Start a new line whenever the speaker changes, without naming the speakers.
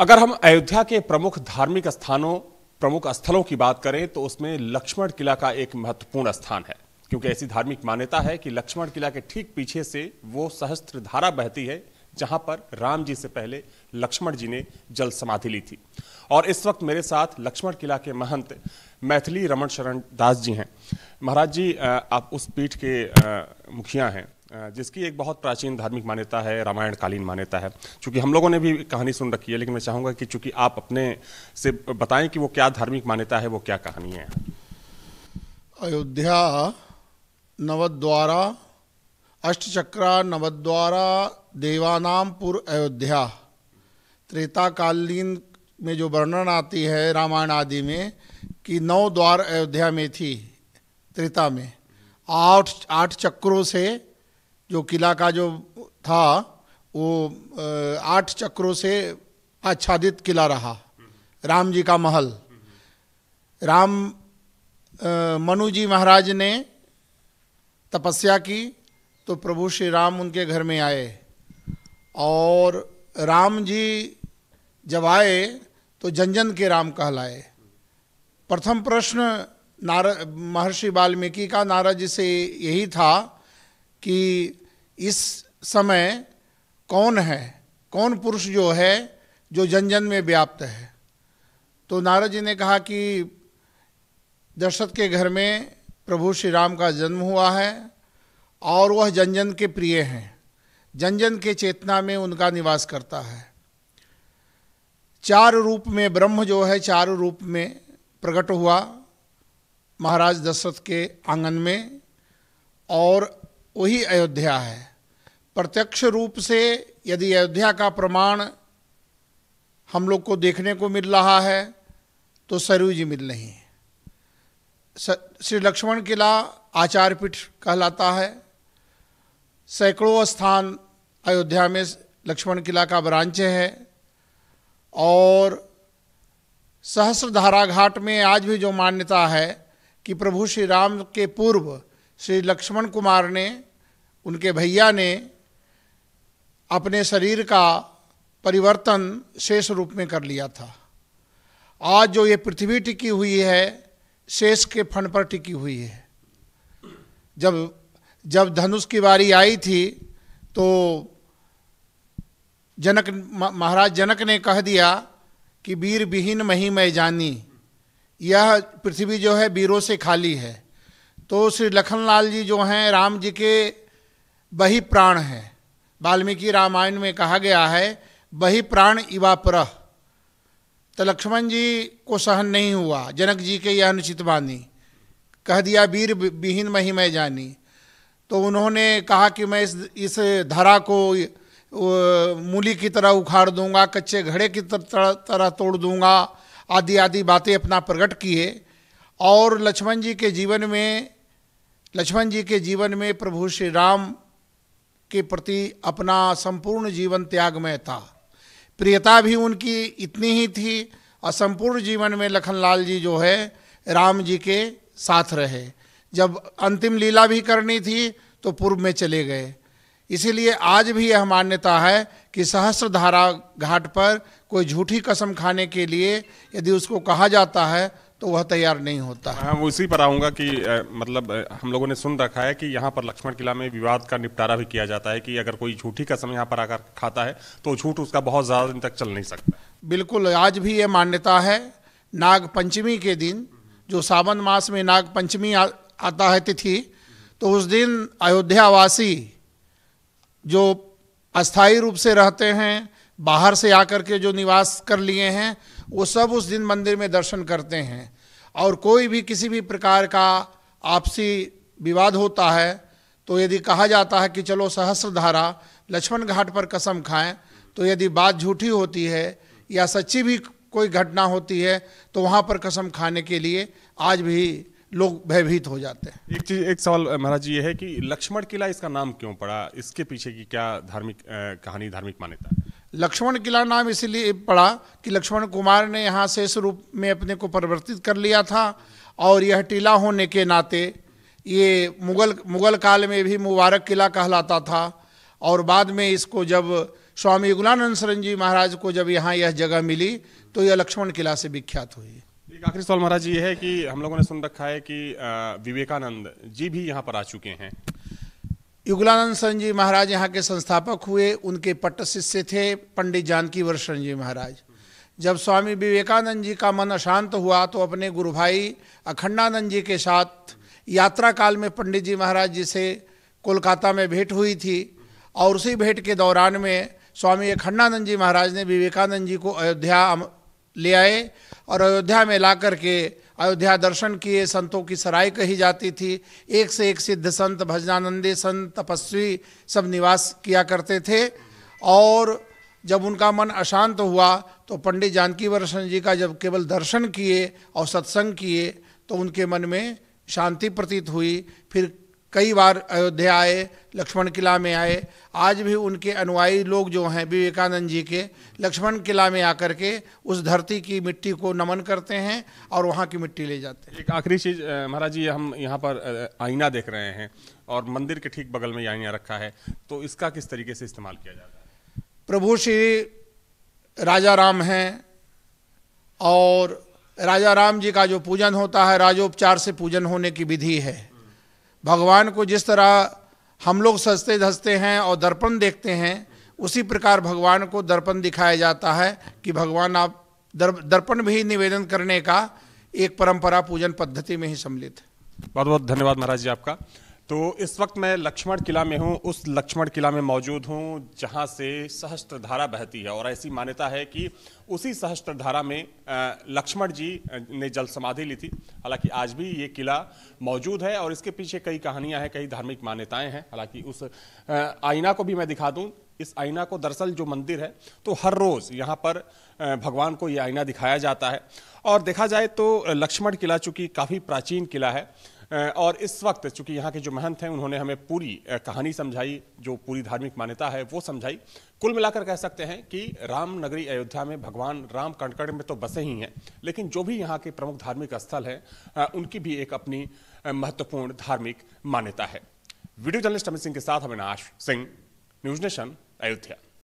अगर हम अयोध्या के प्रमुख धार्मिक स्थानों प्रमुख स्थलों की बात करें तो उसमें लक्ष्मण किला का एक महत्वपूर्ण स्थान है क्योंकि ऐसी धार्मिक मान्यता है कि लक्ष्मण किला के ठीक पीछे से वो सहस्त्र धारा बहती है जहां पर राम जी से पहले लक्ष्मण जी ने जल समाधि ली थी और इस वक्त मेरे साथ लक्ष्मण किला के महंत मैथिली रमन शरण दास जी हैं महाराज जी आप उस पीठ के मुखिया हैं जिसकी एक बहुत प्राचीन धार्मिक मान्यता है रामायण कालीन मान्यता है चूंकि हम लोगों ने भी कहानी सुन रखी है लेकिन मैं चाहूँगा कि चूंकि आप अपने से बताएं कि वो क्या धार्मिक मान्यता है वो क्या कहानी है
अयोध्या नवद्वारा अष्टचक्रा नवद्वारा देवानामपुर अयोध्या त्रेता कालीन में जो वर्णन आती है रामायण आदि में कि नौ द्वार अयोध्या में थी त्रेता में आठ आठ चक्रों से जो किला का जो था वो आठ चक्रों से आच्छादित किला रहा राम जी का महल राम मनु जी महाराज ने तपस्या की तो प्रभु श्री राम उनके घर में आए और राम जी जब आए तो जनजन के राम कहलाए प्रथम प्रश्न नार महर्षि वाल्मीकि का नारा जी से यही था कि इस समय कौन है कौन पुरुष जो है जो जन जन में व्याप्त है तो नारद जी ने कहा कि दशरथ के घर में प्रभु श्री राम का जन्म हुआ है और वह जन जन के प्रिय हैं जन जन के चेतना में उनका निवास करता है चार रूप में ब्रह्म जो है चार रूप में प्रकट हुआ महाराज दशरथ के आंगन में और वही अयोध्या है प्रत्यक्ष रूप से यदि अयोध्या का प्रमाण हम लोग को देखने को मिल रहा है तो सरयू जी मिल रही श्री लक्ष्मण किला आचार्य पीठ कहलाता है सैकड़ों स्थान अयोध्या में लक्ष्मण किला का ब्रांच है और सहस्रधारा घाट में आज भी जो मान्यता है कि प्रभु श्री राम के पूर्व श्री लक्ष्मण कुमार ने उनके भैया ने अपने शरीर का परिवर्तन शेष रूप में कर लिया था आज जो ये पृथ्वी टिकी हुई है शेष के फण पर टिकी हुई है जब जब धनुष की बारी आई थी तो जनक महाराज जनक ने कह दिया कि वीर विहीन मही मैं जानी यह पृथ्वी जो है वीरों से खाली है तो श्री लखनलाल जी जो हैं राम जी के वही प्राण है वाल्मीकि रामायण में कहा गया है वही प्राण इवापर तो लक्ष्मण जी को सहन नहीं हुआ जनक जी के यह अनुचित बानी कह दिया वीर विहीन मही मैं जानी तो उन्होंने कहा कि मैं इस इस धरा को मूली की तरह उखाड़ दूंगा कच्चे घड़े की तरह तरह तोड़ दूंगा आदि आदि बातें अपना प्रकट किए और लक्ष्मण जी के जीवन में लक्ष्मण जी के जीवन में प्रभु श्री राम के प्रति अपना संपूर्ण जीवन त्यागमय था प्रियता भी उनकी इतनी ही थी और संपूर्ण जीवन में लखनलाल जी जो है राम जी के साथ रहे जब अंतिम लीला भी करनी थी तो पूर्व में चले गए इसीलिए आज भी यह मान्यता है कि धारा घाट पर कोई झूठी कसम खाने के लिए यदि उसको कहा जाता है तो वह तैयार नहीं होता है हम
उसी पर आऊँगा कि मतलब हम लोगों ने सुन रखा है कि यहाँ पर लक्ष्मण किला में विवाद का निपटारा भी किया जाता है कि अगर कोई झूठी कसम यहाँ पर आकर खाता है तो झूठ उसका बहुत ज़्यादा दिन तक चल नहीं सकता
बिल्कुल आज भी ये मान्यता है नाग पंचमी के दिन जो सावन मास में नाग पंचमी आ, आता है तिथि तो उस दिन अयोध्यावासी जो अस्थायी रूप से रहते हैं बाहर से आकर के जो निवास कर लिए हैं वो सब उस दिन मंदिर में दर्शन करते हैं और कोई भी किसी भी प्रकार का आपसी विवाद होता है तो यदि कहा जाता है कि चलो सहस्रधारा लक्ष्मण घाट पर कसम खाएं तो यदि बात झूठी होती है या सच्ची भी कोई घटना होती है तो वहाँ पर कसम खाने के लिए आज भी लोग भयभीत हो जाते हैं एक चीज एक सवाल महाराज जी ये है कि लक्ष्मण किला इसका नाम क्यों
पड़ा इसके पीछे की क्या धार्मिक कहानी धार्मिक मान्यता
लक्ष्मण किला नाम इसलिए पड़ा कि लक्ष्मण कुमार ने यहाँ से इस रूप में अपने को परिवर्तित कर लिया था और यह टीला होने के नाते ये मुगल मुगल काल में भी मुबारक किला कहलाता था और बाद में इसको जब स्वामी युगलानंद शरण जी महाराज को जब यहाँ यह जगह मिली तो यह लक्ष्मण किला से विख्यात हुई एक आखिरी सवाल महाराज ये है कि हम लोगों ने सुन
रखा है कि विवेकानंद जी भी यहाँ पर आ चुके हैं
युगलानंद जी महाराज यहाँ के संस्थापक हुए उनके पट्ट शिष्य थे पंडित जानकीवर्षण जी महाराज जब स्वामी विवेकानंद जी का मन अशांत हुआ तो अपने गुरु भाई अखंडानंद जी के साथ यात्रा काल में पंडित जी महाराज जी से कोलकाता में भेंट हुई थी और उसी भेंट के दौरान में स्वामी अखंडानंद जी महाराज ने विवेकानंद जी को अयोध्या ले आए और अयोध्या में ला कर के अयोध्या दर्शन किए संतों की सराय कही जाती थी एक से एक सिद्ध संत भजनानंदी संत तपस्वी सब निवास किया करते थे और जब उनका मन अशांत हुआ तो पंडित जानकी सिंह जी का जब केवल दर्शन किए और सत्संग किए तो उनके मन में शांति प्रतीत हुई फिर कई बार अयोध्या आए लक्ष्मण किला में आए आज भी उनके अनुयायी लोग जो हैं विवेकानंद जी के लक्ष्मण किला में आकर के उस धरती की मिट्टी को नमन करते हैं और वहाँ की मिट्टी ले जाते
हैं एक आखिरी चीज़ महाराज जी हम यहाँ पर आईना देख रहे हैं और मंदिर के ठीक बगल में आईना रखा है
तो इसका किस तरीके से इस्तेमाल किया जाता है प्रभु श्री राजा राम हैं और राजा राम जी का जो पूजन होता है राजोपचार से पूजन होने की विधि है भगवान को जिस तरह हम लोग सजते धसते हैं और दर्पण देखते हैं उसी प्रकार भगवान को दर्पण दिखाया जाता है कि भगवान आप दर्पण भी निवेदन करने का एक परंपरा पूजन पद्धति में ही सम्मिलित है
बहुत बहुत धन्यवाद महाराज जी आपका
तो इस वक्त मैं लक्ष्मण किला में हूँ उस
लक्ष्मण किला में मौजूद हूँ जहाँ से सहस्त्र धारा बहती है और ऐसी मान्यता है कि उसी सहस्त्र धारा में लक्ष्मण जी ने जल समाधि ली थी हालांकि आज भी ये किला मौजूद है और इसके पीछे कई कहानियां हैं कई धार्मिक मान्यताएं हैं हालांकि उस आईना को भी मैं दिखा दूँ इस आईना को दरअसल जो मंदिर है तो हर रोज़ यहाँ पर भगवान को ये आईना दिखाया जाता है और देखा जाए तो लक्ष्मण किला चूँकि काफ़ी प्राचीन किला है और इस वक्त चूंकि यहाँ के जो महंत हैं उन्होंने हमें पूरी कहानी समझाई जो पूरी धार्मिक मान्यता है वो समझाई कुल मिलाकर कह सकते हैं कि रामनगरी अयोध्या में भगवान राम कणकड़ में तो बसे ही हैं लेकिन जो भी यहाँ के प्रमुख धार्मिक स्थल हैं उनकी भी एक अपनी महत्वपूर्ण धार्मिक मान्यता है वीडियो जर्नलिस्ट अमित सिंह के साथ अविनाश सिंह न्यूज नेशन अयोध्या